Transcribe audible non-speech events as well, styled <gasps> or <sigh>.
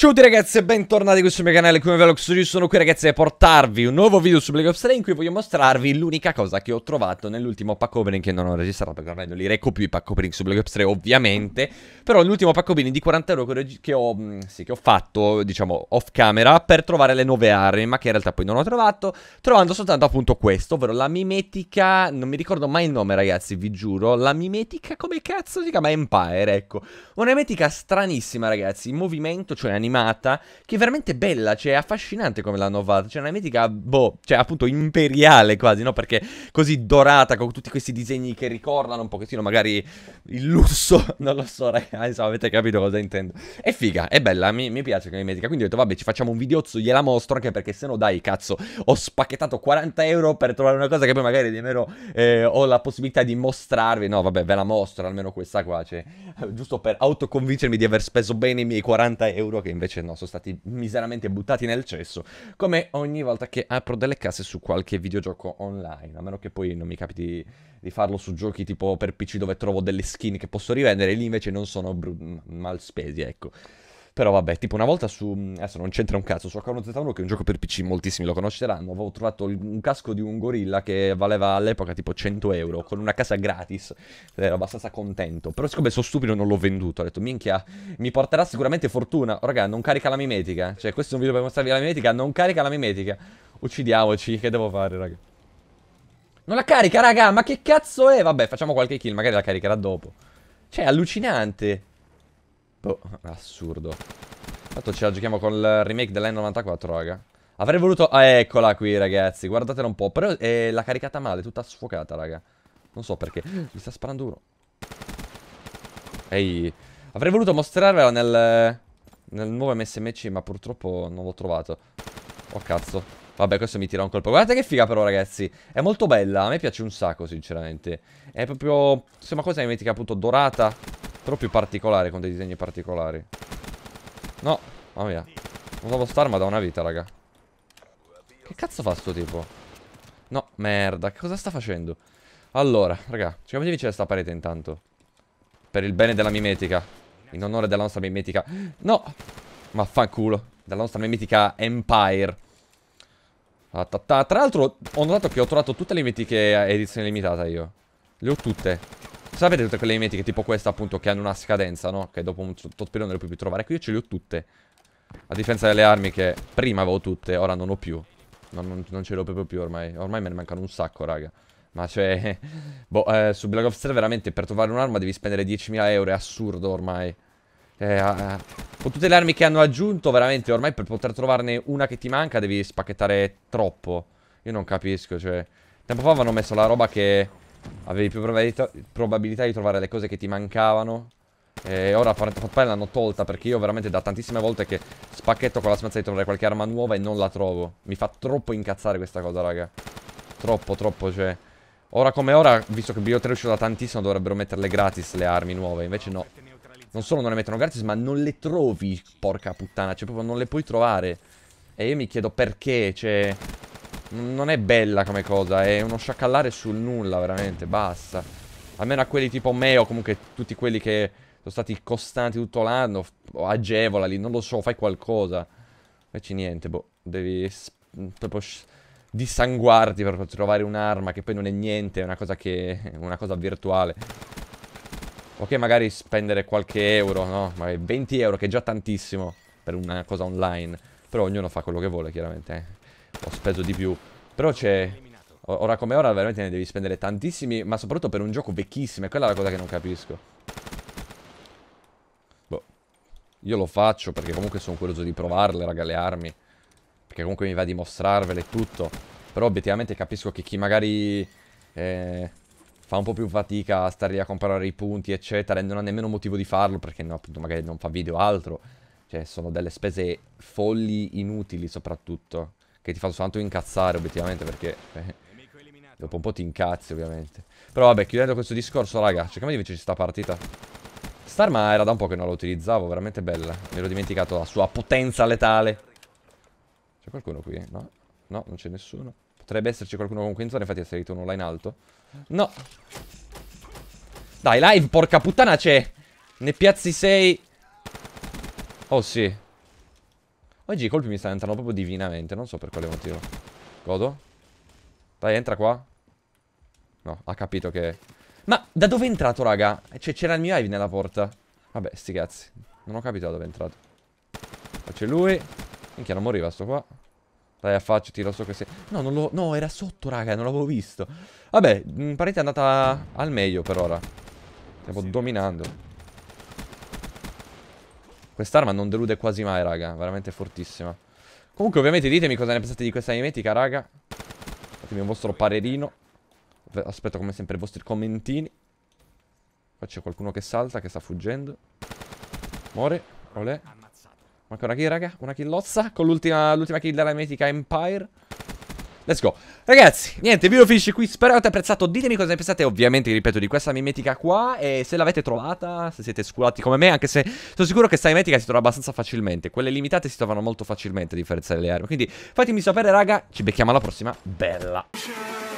Ciao a tutti ragazzi e bentornati qui sul mio canale come Velox Oggi sono qui ragazzi a portarvi un nuovo video su Black Ops 3 in cui voglio mostrarvi l'unica cosa che ho trovato nell'ultimo pack opening che non ho registrato perché ormai non li reco più i pack opening su Black Ops 3 ovviamente Però l'ultimo pack opening di 40 euro che ho, mm, sì, che ho fatto diciamo off camera per trovare le nuove armi ma che in realtà poi non ho trovato Trovando soltanto appunto questo ovvero la mimetica, non mi ricordo mai il nome ragazzi vi giuro La mimetica come cazzo si chiama Empire ecco Una mimetica stranissima ragazzi, in movimento cioè animazione animata che è veramente bella, cioè affascinante come l'hanno fatta, cioè una mitica, boh, cioè appunto imperiale quasi, no? Perché così dorata con tutti questi disegni che ricordano un pochettino magari il lusso, <laughs> non lo so ragazzi, insomma avete capito cosa intendo. È figa, è bella, mi, mi piace come mitica, quindi ho detto vabbè ci facciamo un videozzo, gliela mostro anche perché se no dai cazzo, ho spacchettato 40 euro per trovare una cosa che poi magari nemmeno eh, ho la possibilità di mostrarvi, no vabbè ve la mostro almeno questa qua, cioè giusto per autoconvincermi di aver speso bene i miei 40 euro che invece no, sono stati miseramente buttati nel cesso, come ogni volta che apro delle casse su qualche videogioco online, a meno che poi non mi capiti di farlo su giochi tipo per PC dove trovo delle skin che posso rivendere, lì invece non sono br- mal spesi, ecco. Però vabbè, tipo una volta su... Mm, adesso non c'entra un cazzo, su H1Z1 che è un gioco per PC, moltissimi lo conosceranno, avevo trovato un casco di un gorilla che valeva all'epoca tipo 100 euro, con una casa gratis, ero abbastanza contento. Però siccome sono stupido non l'ho venduto, ho detto minchia, mi porterà sicuramente fortuna. Oh, Raga, non carica la mimetica, cioè questo è un video per mostrarvi la mimetica, non carica la mimetica. Uccidiamoci, che devo fare raga? Non la carica raga, ma che cazzo è? Vabbè, facciamo qualche kill, magari la caricherà dopo. Cioè, allucinante. Boh, assurdo. Tanto ce la giochiamo col remake dell'N94, raga. Avrei voluto... Ah, eccola qui, ragazzi. Guardatela un po'. Però eh, l'ha caricata male, tutta sfocata, raga. Non so perché. <gasps> Mi sta sparando uno. Ehi. Avrei voluto mostrarvela nel... Nel nuovo MSMC, ma purtroppo non l'ho trovato. Oh, cazzo. Vabbè, questo mi tira un colpo. Guardate che figa però, ragazzi. È molto bella. A me piace un sacco, sinceramente. È proprio... Sembra cosa mimetica, appunto, dorata. Però particolare, con dei disegni particolari. No, mamma mia. Usavo starma da una vita, raga. Che cazzo fa sto tipo? No, merda, che cosa sta facendo? Allora, raga, cerchiamo di vincere sta parete intanto. Per il bene della mimetica. In onore della nostra mimetica. No! Ma fanculo. Della nostra mimetica Empire. Tra l'altro, ho notato che ho trovato tutte le mitiche edizione limitata io. Le ho tutte. Sapete cioè, tutte quelle mimetiche tipo questa appunto che hanno una scadenza, no? Che dopo un tot periodo non le puoi più trovare. Ecco, io ce le ho tutte. A differenza delle armi che prima avevo tutte, ora non ho più. Non, non, non ce le ho proprio più ormai. Ormai me ne mancano un sacco, raga. Ma cioè, <laughs> boh, eh, su Black Ops 3 veramente per trovare un'arma devi spendere 10.000 euro, è assurdo ormai. Eh, eh, con tutte le armi che hanno aggiunto, veramente, ormai per poter trovarne una che ti manca devi spacchettare troppo. Io non capisco, cioè... Tempo fa avevano messo la roba che Avevi più probabilità di trovare le cose che ti mancavano e eh, ora poi l'hanno tolta perché io veramente da tantissime volte che spacchetto con la speranza di trovare qualche arma nuova e non la trovo. Mi fa troppo incazzare questa cosa, raga. Troppo, troppo, cioè... Ora come ora, visto che Bio 3 è uscito da tantissimo, dovrebbero metterle gratis le armi nuove, invece no. Non solo non le mettono gratis, ma non le trovi, porca puttana. Cioè, proprio non le puoi trovare. E io mi chiedo perché, cioè... Non è bella come cosa, è uno sciacallare sul nulla, veramente, basta. Almeno a quelli tipo me o comunque tutti quelli che sono stati costanti tutto l'anno, agevolali, non lo so, fai qualcosa. Invece niente, boh, devi proprio dissanguarti per trovare un'arma che poi non è niente, è una cosa che <laughs> una cosa virtuale. Ok, magari spendere qualche euro, no? Magari 20 euro, che è già tantissimo per una cosa online. Però ognuno fa quello che vuole, chiaramente, eh ho speso di più. Però c'è... Ora come ora veramente ne devi spendere tantissimi, ma soprattutto per un gioco vecchissimo. E quella è la cosa che non capisco. Boh. Io lo faccio perché comunque sono curioso di provarle, raga, le armi. Perché comunque mi va di mostrarvele e tutto. Però obiettivamente capisco che chi magari... Eh, fa un po' più fatica a stare lì a comprare i punti, eccetera, e non ha nemmeno motivo di farlo, perché no, appunto, magari non fa video altro. Cioè, sono delle spese folli inutili, soprattutto che ti fa soltanto incazzare obiettivamente perché eh, dopo un po' ti incazzi ovviamente. Però vabbè, chiudendo questo discorso, raga, cerchiamo cioè, di vincerci questa partita. Starma era da un po' che non la utilizzavo, veramente bella. Mi ero dimenticato la sua potenza letale. C'è qualcuno qui? No? No, non c'è nessuno. Potrebbe esserci qualcuno comunque in zona, infatti è salito uno là in alto. No. Dai, live, porca puttana c'è. Ne piazzi 6. Oh sì. Oggi i colpi mi stanno entrando proprio divinamente, non so per quale motivo. Godo. Dai, entra qua. No, ha capito che... Ma da dove è entrato, raga? Cioè, c'era il mio Ivy nella porta. Vabbè, sti cazzi. Non ho capito da dove è entrato. Faccio lui. Minchia, non moriva sto qua. Dai, affaccio, tiro so che sei... No, non lo... No, era sotto, raga, non l'avevo visto. Vabbè, parete è andata al meglio per ora. Stiamo sì. dominando. Quest'arma non delude quasi mai, raga. Veramente fortissima. Comunque, ovviamente, ditemi cosa ne pensate di questa mimetica, raga. Fatemi un vostro parerino. Aspetto, come sempre, i vostri commentini. Qua c'è qualcuno che salta, che sta fuggendo. Muore. Olè. Manca una kill, raga. Una killozza. Con l'ultima kill della mimetica Empire. Let's go. Ragazzi, niente, video finisce qui. Spero abbiate apprezzato. Ditemi cosa ne pensate, ovviamente, ripeto, di questa mimetica qua. E se l'avete trovata, se siete sculati come me, anche se sono sicuro che questa mimetica si trova abbastanza facilmente. Quelle limitate si trovano molto facilmente, a differenza delle armi. Quindi fatemi sapere, raga. Ci becchiamo alla prossima. Bella.